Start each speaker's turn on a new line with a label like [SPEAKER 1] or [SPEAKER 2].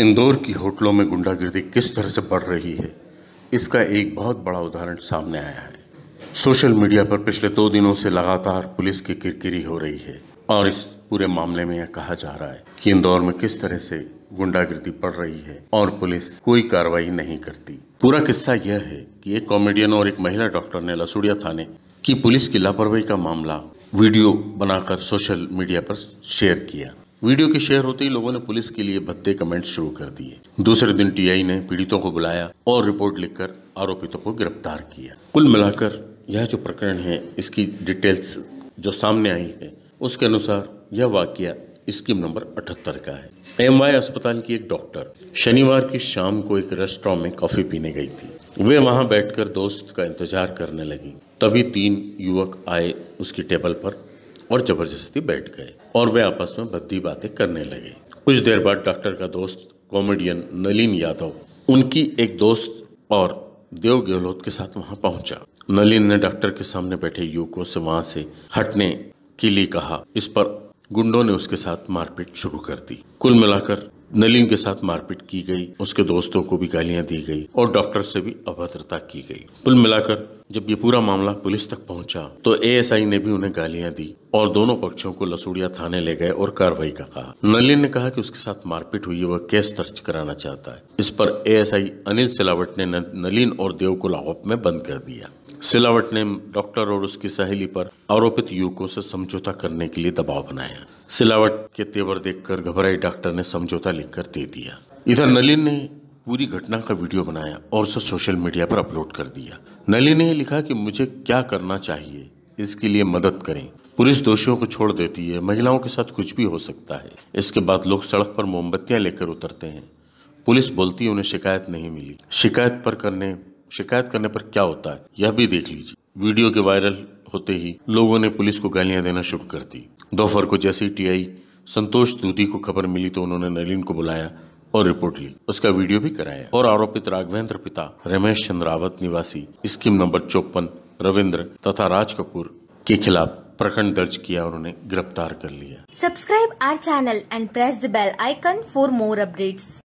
[SPEAKER 1] इंदौर की होटलों में गुंडागिर्दी किस तरह से बढ़ रही है इसका एक बहुत बड़ा उदाहरण सामने आया है सोशल मीडिया पर पिछले दो दिनों से लगातार पुलिस की किरकिरी हो रही है और इस पूरे मामले में यह कहा जा रहा है कि इंदौर में किस तरह से गुंडागिर्दी पड़ रही है और पुलिस कोई कार्रवाई नहीं करती पूरा किस्सा यह है कि एक कॉमेडियन और एक महिला डॉक्टर ने लसुड़िया थाने की पुलिस की लापरवाही का मामला वीडियो बनाकर सोशल मीडिया पर शेयर किया वीडियो के शेयर होते ही लोगों ने पुलिस के लिए भत्ते कमेंट शुरू कर दिए दूसरे दिन टीआई ने पीड़ितों को बुलाया और रिपोर्ट लिखकर आरोपितों को गिरफ्तार किया कुल मिलाकर यह जो प्रकरण है इसकी डिटेल्स जो सामने आई है उसके अनुसार यह वाक्य स्कीम नंबर अठहत्तर का है एम अस्पताल की एक डॉक्टर शनिवार की शाम को एक रेस्टोरेंट में कॉफी पीने गई थी वे वहां बैठकर दोस्त का इंतजार करने लगी तभी तीन युवक आए उसकी टेबल पर और ज़बरदस्ती बैठ गए और वे आपस में भद्दी बातें करने लगे कुछ देर बाद डॉक्टर का दोस्त कॉमेडियन नलिन यादव उनकी एक दोस्त और देव गहलोत के साथ वहां पहुंचा नलिन ने डॉक्टर के सामने बैठे युवकों से वहां से हटने के लिए कहा इस पर गुंडों ने उसके साथ मारपीट शुरू कर दी कुल मिलाकर नलिन के साथ मारपीट की गई उसके दोस्तों को भी गालियां दी गई और डॉक्टर से भी अभद्रता की गई कुल मिलाकर जब ये पूरा मामला पुलिस तक पहुंचा तो एएसआई ने भी उन्हें गालियां दी और दोनों पक्षों को लसूड़िया थाने ले गए और कार्रवाई का कहा नलिन ने कहा कि उसके साथ मारपीट हुई है वह केस दर्ज कराना चाहता है इस पर एएसआई अनिल सिलावट ने नलिन और देव को लाहौप में बंद कर दिया सिलावट ने डॉक्टर और उसकी सहेली पर आरोपित युवकों से समझौता करने के लिए दबाव बनाया सिलावट के तेवर देखकर घबराई डॉक्टर ने समझौता लिखकर दे दिया इधर नलिन ने पूरी घटना का वीडियो बनाया और उसे सोशल मीडिया पर अपलोड कर दिया नली ने लिखा कि मुझे क्या करना चाहिए इसके लिए मदद करें पुलिस दोषियों को छोड़ देती है महिलाओं के साथ कुछ भी हो सकता है इसके बाद लोग सड़क पर मोमबत्तियां लेकर उतरते हैं पुलिस बोलती उन्हें शिकायत नहीं मिली शिकायत पर करने शिकायत करने पर क्या होता है यह भी देख लीजिए वीडियो के वायरल होते ही लोगों ने पुलिस को गालियां देना शुरू कर दी दोपहर को जैसे ही टीआई संतोष दूधी को खबर मिली तो उन्होंने नलिन को बुलाया और रिपोर्ट ली उसका वीडियो भी कराया और आरोपित राघवेंद्र पिता रमेश चंद्रावत निवासी स्कीम नंबर चौपन रविंद्र तथा राज कपूर के खिलाफ प्रकरण दर्ज किया और उन्हें गिरफ्तार कर लिया subscribe our channel and press the bell icon for more updates